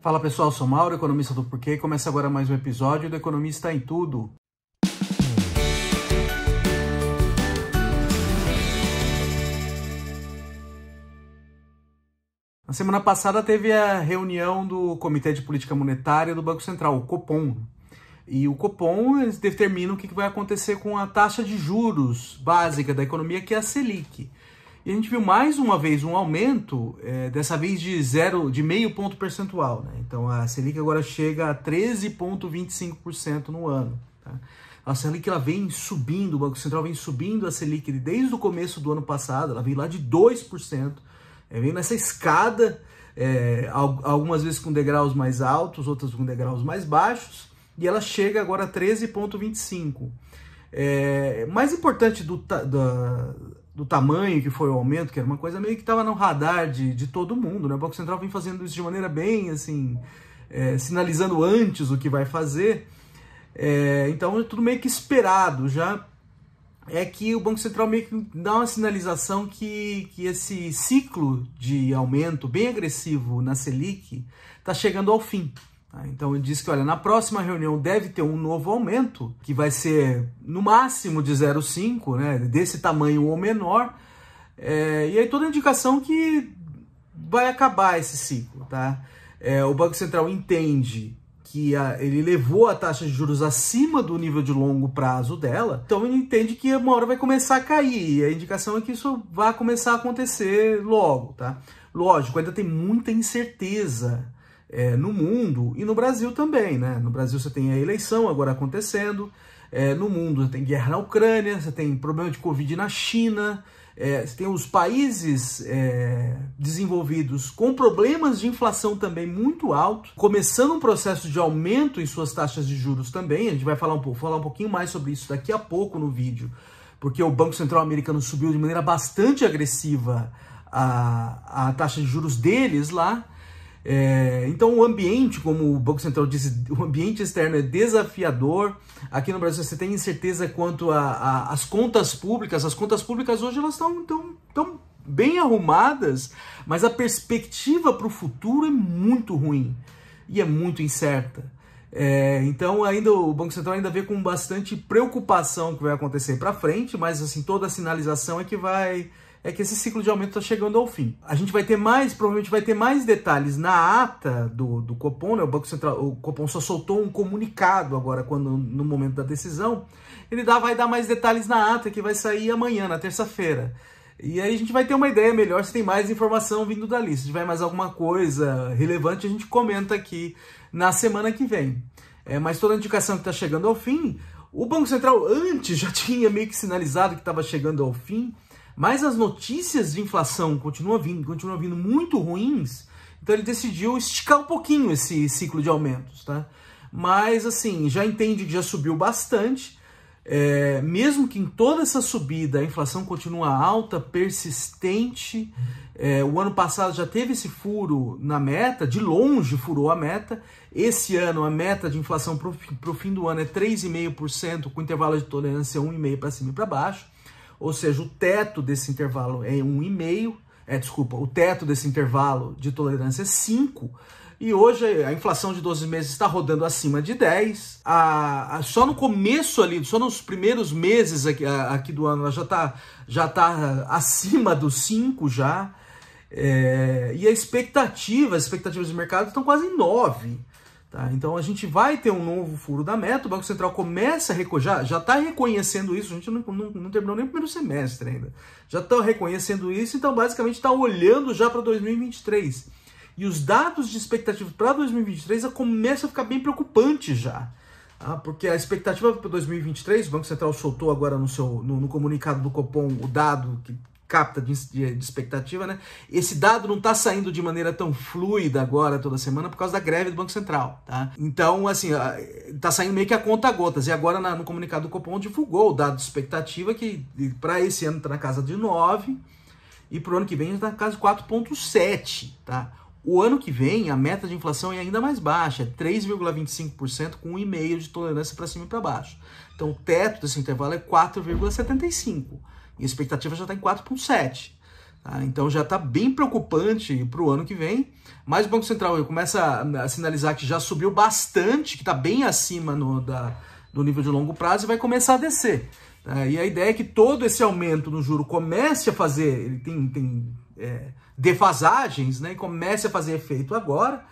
Fala pessoal, sou Mauro, economista do Porquê, começa agora mais um episódio do Economista em Tudo. Na semana passada teve a reunião do Comitê de Política Monetária do Banco Central, o Copom. E o Copom determina o que vai acontecer com a taxa de juros básica da economia, que é a Selic. E a gente viu mais uma vez um aumento, é, dessa vez de zero, de meio ponto percentual. Né? Então a Selic agora chega a 13,25% no ano. Tá? A Selic ela vem subindo, o Banco Central vem subindo a Selic desde o começo do ano passado, ela veio lá de 2%, é, vem nessa escada, é, algumas vezes com degraus mais altos, outras com degraus mais baixos, e ela chega agora a 13,25%. É, mais importante do, ta, da, do tamanho que foi o aumento, que era uma coisa meio que estava no radar de, de todo mundo, né? O Banco Central vem fazendo isso de maneira bem, assim, é, sinalizando antes o que vai fazer. É, então, é tudo meio que esperado já. É que o Banco Central meio que dá uma sinalização que, que esse ciclo de aumento bem agressivo na Selic está chegando ao fim. Tá? Então ele disse que, olha, na próxima reunião deve ter um novo aumento, que vai ser no máximo de 0,5, né, desse tamanho ou menor, é, e aí toda indicação que vai acabar esse ciclo. Tá? É, o Banco Central entende que a, ele levou a taxa de juros acima do nível de longo prazo dela, então ele entende que uma hora vai começar a cair. E a indicação é que isso vai começar a acontecer logo, tá? Lógico, ainda tem muita incerteza é, no mundo e no Brasil também. Né? No Brasil você tem a eleição agora acontecendo, é, no mundo você tem guerra na Ucrânia, você tem problema de Covid na China, é, você tem os países é, desenvolvidos com problemas de inflação também muito alto, começando um processo de aumento em suas taxas de juros também. A gente vai falar um, pouco, falar um pouquinho mais sobre isso daqui a pouco no vídeo, porque o Banco Central Americano subiu de maneira bastante agressiva a, a taxa de juros deles lá. É, então o ambiente, como o Banco Central disse, o ambiente externo é desafiador. Aqui no Brasil você tem incerteza quanto às contas públicas. As contas públicas hoje elas estão tão, tão bem arrumadas, mas a perspectiva para o futuro é muito ruim e é muito incerta. É, então ainda o Banco Central ainda vê com bastante preocupação o que vai acontecer para frente, mas assim toda a sinalização é que vai é que esse ciclo de aumento está chegando ao fim. A gente vai ter mais, provavelmente vai ter mais detalhes na ata do, do Copom, né? O Banco Central, o Copom só soltou um comunicado agora quando no momento da decisão. Ele dá, vai dar mais detalhes na ata que vai sair amanhã, na terça-feira. E aí a gente vai ter uma ideia melhor se tem mais informação vindo dali. Se tiver mais alguma coisa relevante, a gente comenta aqui na semana que vem. É, mas toda a indicação que está chegando ao fim, o Banco Central antes já tinha meio que sinalizado que estava chegando ao fim. Mas as notícias de inflação continuam vindo, continuam vindo muito ruins, então ele decidiu esticar um pouquinho esse ciclo de aumentos, tá? Mas assim, já entende que já subiu bastante. É, mesmo que em toda essa subida a inflação continua alta, persistente, é, o ano passado já teve esse furo na meta, de longe furou a meta. Esse ano a meta de inflação para o fim do ano é 3,5%, com intervalo de tolerância 1,5% para cima e para baixo ou seja, o teto desse intervalo é 1,5, é, desculpa, o teto desse intervalo de tolerância é 5, e hoje a inflação de 12 meses está rodando acima de 10. A, a, só no começo ali, só nos primeiros meses aqui, a, aqui do ano, ela já está já tá acima dos 5 já. É, e a expectativa, as expectativas de mercado estão quase em 9. Tá? Então a gente vai ter um novo furo da meta, o Banco Central começa a recolher, já está reconhecendo isso, a gente não, não, não, terminou nem o primeiro semestre ainda. Já está reconhecendo isso, então basicamente está olhando já para 2023. E os dados de expectativa para 2023 já começa a ficar bem preocupante já. Tá? Porque a expectativa para 2023, o Banco Central soltou agora no, seu, no, no comunicado do Copom o dado que capta de, de, de expectativa, né? Esse dado não está saindo de maneira tão fluida agora toda semana por causa da greve do Banco Central, tá? Então, assim, está saindo meio que a conta gotas. E agora na, no comunicado do Copom divulgou o dado de expectativa que para esse ano está na casa de 9 e para o ano que vem está na casa de 4,7, tá? O ano que vem, a meta de inflação é ainda mais baixa, é 3,25% com 1,5% de tolerância para cima e para baixo. Então, o teto desse intervalo é 4,75%. E a expectativa já está em 4,7. Tá? Então já está bem preocupante para o ano que vem. Mas o Banco Central começa a sinalizar que já subiu bastante, que está bem acima no, da, do nível de longo prazo e vai começar a descer. Tá? E a ideia é que todo esse aumento no juro comece a fazer. Ele tem, tem é, defasagens né, e comece a fazer efeito agora.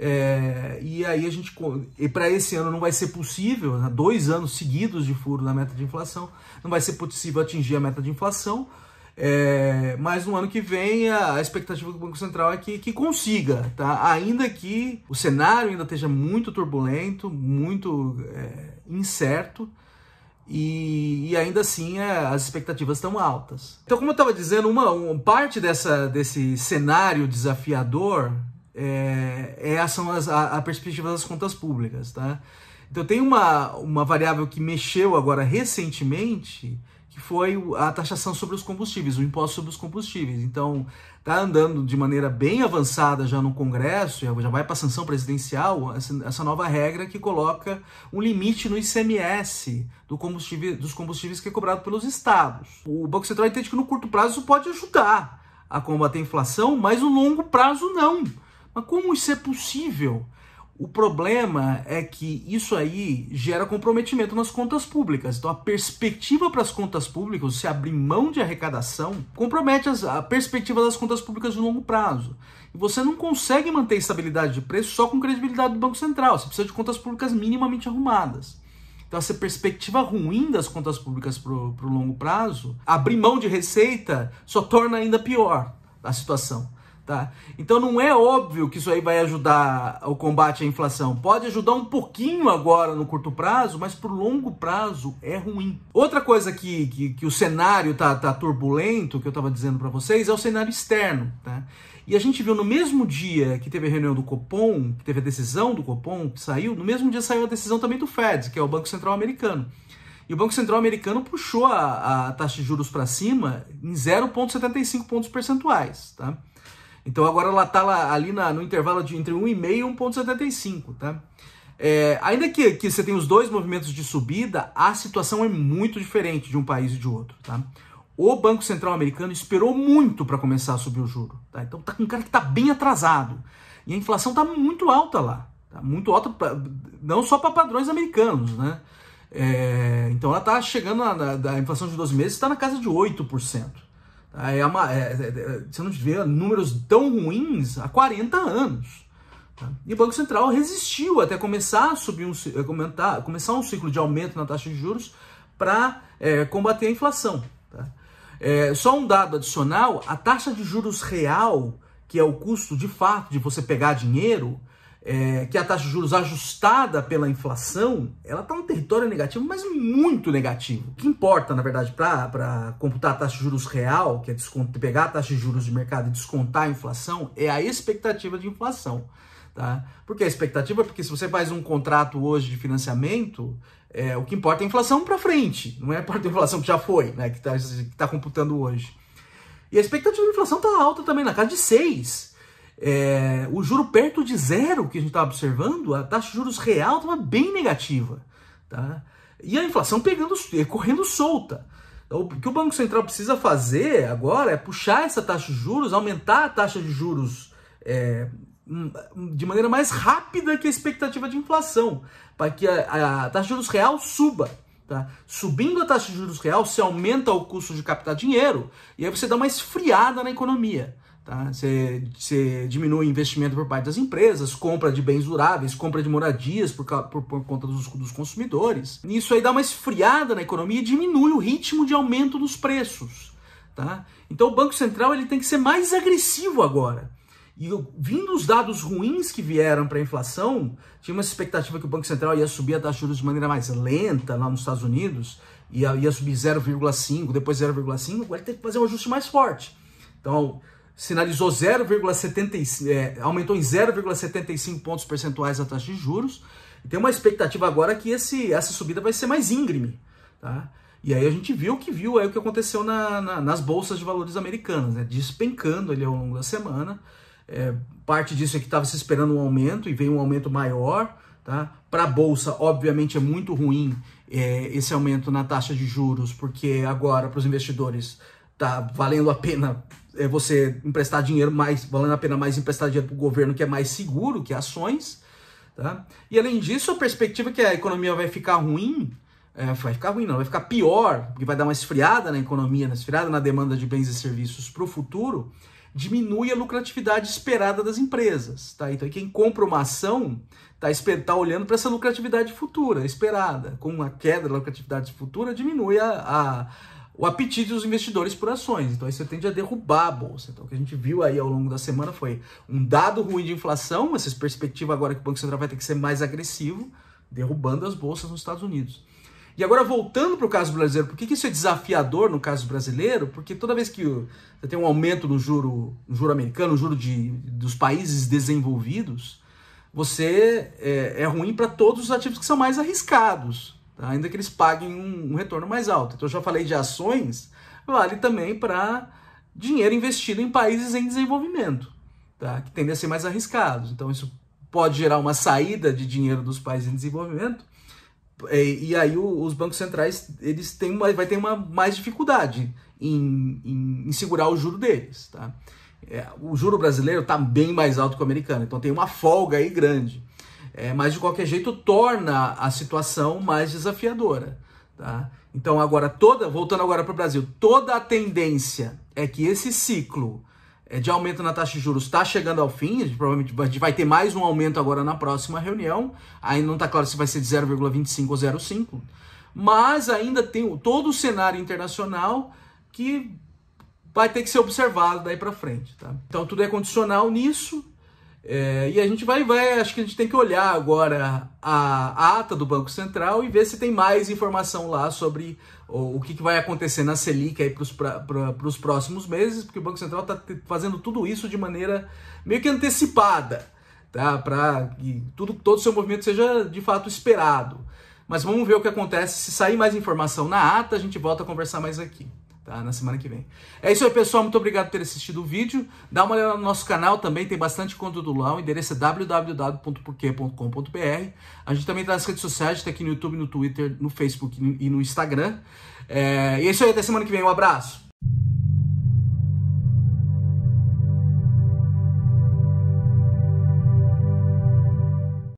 É, e aí a gente. E para esse ano não vai ser possível, né, dois anos seguidos de furo na meta de inflação, não vai ser possível atingir a meta de inflação. É, mas no ano que vem a, a expectativa do Banco Central é que, que, consiga, tá? Ainda que o cenário ainda esteja muito turbulento, muito é, incerto. E, e, ainda assim é, as expectativas estão altas. Então, como eu estava dizendo, uma, uma, parte dessa, desse cenário desafiador é, essas é, são as, a, a perspectiva das contas públicas, tá? Então tem uma, uma variável que mexeu agora recentemente, que foi a taxação sobre os combustíveis, o imposto sobre os combustíveis. Então tá andando de maneira bem avançada já no Congresso, já vai para sanção presidencial essa, essa, nova regra que coloca um limite no ICMS do combustível, dos combustíveis que é cobrado pelos estados. O Banco Central entende que no curto prazo isso pode ajudar a combater a inflação, mas no longo prazo não mas como isso é possível? O problema é que isso aí gera comprometimento nas contas públicas. Então, a perspectiva para as contas públicas, se abrir mão de arrecadação, compromete as, a perspectiva das contas públicas de longo prazo. E você não consegue manter estabilidade de preço só com credibilidade do Banco Central. Você precisa de contas públicas minimamente arrumadas. Então, essa perspectiva ruim das contas públicas para o longo prazo, abrir mão de receita só torna ainda pior a situação. Tá? Então não é óbvio que isso aí vai ajudar o combate à inflação. Pode ajudar um pouquinho agora no curto prazo, mas pro longo prazo é ruim. Outra coisa que, que, que o cenário tá, tá turbulento, que eu estava dizendo para vocês, é o cenário externo. Tá? E a gente viu no mesmo dia que teve a reunião do Copom, que teve a decisão do Copom, que saiu, no mesmo dia saiu a decisão também do Fed, que é o Banco Central Americano. E o Banco Central Americano puxou a, a taxa de juros para cima em 0,75 pontos percentuais. Tá? Então agora ela está lá, ali na, no intervalo de entre 1,5 e 1,75, tá? É, ainda que, que você tenha os dois movimentos de subida, a situação é muito diferente de um país e de outro, tá? O Banco Central americano esperou muito para começar a subir o juro, tá? Então está com um cara que está bem atrasado. E a inflação está muito alta lá, tá? Muito alta, pra, não só para padrões americanos, né? É, então ela está chegando, na, a inflação de 12 meses está na casa de 8%. É uma, é, é, é, você não vê números tão ruins há 40 anos. Tá? E o Banco Central resistiu até começar a subir um, comentar, começar um ciclo de aumento na taxa de juros para é, combater a inflação. Tá? É, só um dado adicional: a taxa de juros real, que é o custo de fato de você pegar dinheiro, é, que a taxa de juros ajustada pela inflação, ela está um território negativo, mas muito negativo. O que importa, na verdade, para computar a taxa de juros real, que é desconto, pegar a taxa de juros de mercado e descontar a inflação, é a expectativa de inflação. Tá? Porque a expectativa, porque se você faz um contrato hoje de financiamento, é, o que importa é a inflação para frente, não é importa a inflação que já foi, né, que está tá computando hoje. E a expectativa de inflação está alta também, na casa de 6. É, o juro perto de zero que a gente estava tá observando, a taxa de juros real estava bem negativa. Tá? E a inflação pegando, é, correndo solta. Então, o que o Banco Central precisa fazer agora é puxar essa taxa de juros, aumentar a taxa de juros é, hum, de maneira mais rápida que a expectativa de inflação, para que a, a taxa de juros real suba. Tá? Subindo a taxa de juros real, você aumenta o custo de captar dinheiro e aí você dá uma esfriada na economia. Tá? Você, você diminui o investimento por parte das empresas, compra de bens duráveis, compra de moradias por, por, por conta dos, dos consumidores. Isso aí dá uma esfriada na economia e diminui o ritmo de aumento dos preços. Tá? Então o Banco Central ele tem que ser mais agressivo agora. E vindo os dados ruins que vieram para a inflação, tinha uma expectativa que o Banco Central ia subir a taxa de juros de maneira mais lenta lá nos Estados Unidos, ia, ia subir 0,5, depois 0,5, ele tem que fazer um ajuste mais forte. Então, sinalizou 0,75, é, aumentou em 0,75 pontos percentuais a taxa de juros. E tem uma expectativa agora que esse, essa subida vai ser mais íngreme, tá? E aí a gente viu o que viu, aí o que aconteceu na, na, nas bolsas de valores americanas, né? despencando ali ao longo da semana. É, parte disso é que estava se esperando um aumento e veio um aumento maior. Tá? Para a bolsa, obviamente, é muito ruim é, esse aumento na taxa de juros, porque agora para os investidores tá valendo a pena é, você emprestar dinheiro mais, valendo a pena mais emprestar dinheiro para o governo que é mais seguro que é ações. Tá? E além disso, a perspectiva que a economia vai ficar ruim, é, vai ficar ruim não, vai ficar pior, porque vai dar uma esfriada na economia, uma esfriada na demanda de bens e serviços para o futuro, diminui a lucratividade esperada das empresas. Tá? Então quem compra uma ação está tá olhando para essa lucratividade futura, esperada. Com a queda da lucratividade futura, diminui a, a o apetite dos investidores por ações. Então isso tende a derrubar a bolsa. Então o que a gente viu aí ao longo da semana foi um dado ruim de inflação, essa perspectiva agora que o Banco Central vai ter que ser mais agressivo, derrubando as bolsas nos Estados Unidos. E agora voltando para o caso brasileiro, por que, que, isso é desafiador no caso brasileiro? Porque toda vez que você tem um aumento no juro, no juro americano, no juro de, dos países desenvolvidos, você é, é ruim para todos os ativos que são mais arriscados tá? ainda que eles paguem um, um retorno mais alto. Então, eu já falei de ações, vale também para dinheiro investido em países em desenvolvimento, tá? que tendem a ser mais arriscados. Então, isso pode gerar uma saída de dinheiro dos países em desenvolvimento, e, e aí o, os bancos centrais eles têm uma, vai ter uma mais dificuldade em, em, em segurar o juro deles. Tá? É, o juro brasileiro está bem mais alto que o americano, então tem uma folga aí grande. É, mas de qualquer jeito torna a situação mais desafiadora. Tá? Então agora toda, voltando agora para o Brasil, toda a tendência é que esse ciclo é, de aumento na taxa de juros está chegando ao fim, a gente provavelmente vai, gente vai ter mais um aumento agora na próxima reunião, ainda não está claro se vai ser de 0,25 ou 0,5, mas ainda tem todo o cenário internacional que vai ter que ser observado daí para frente. Tá? Então tudo é condicional nisso, é, e a gente vai, vai, acho que a gente tem que olhar agora a, a ata do Banco Central e ver se tem mais informação lá sobre o, o que, que, vai acontecer na Selic para os próximos meses, porque o Banco Central está fazendo tudo isso de maneira meio que antecipada, tá? Para que tudo, todo o seu movimento seja de fato esperado. Mas vamos ver o que acontece. Se sair mais informação na ata, a gente volta a conversar mais aqui tá? Na semana que vem. É isso aí, pessoal. Muito obrigado por ter assistido o vídeo. Dá uma olhada no nosso canal também, tem bastante conteúdo lá. O endereço é www.porquê.com.br. A gente também está nas redes sociais, está aqui no YouTube, no Twitter, no Facebook e no Instagram. É... E é isso aí, até semana que vem. Um abraço!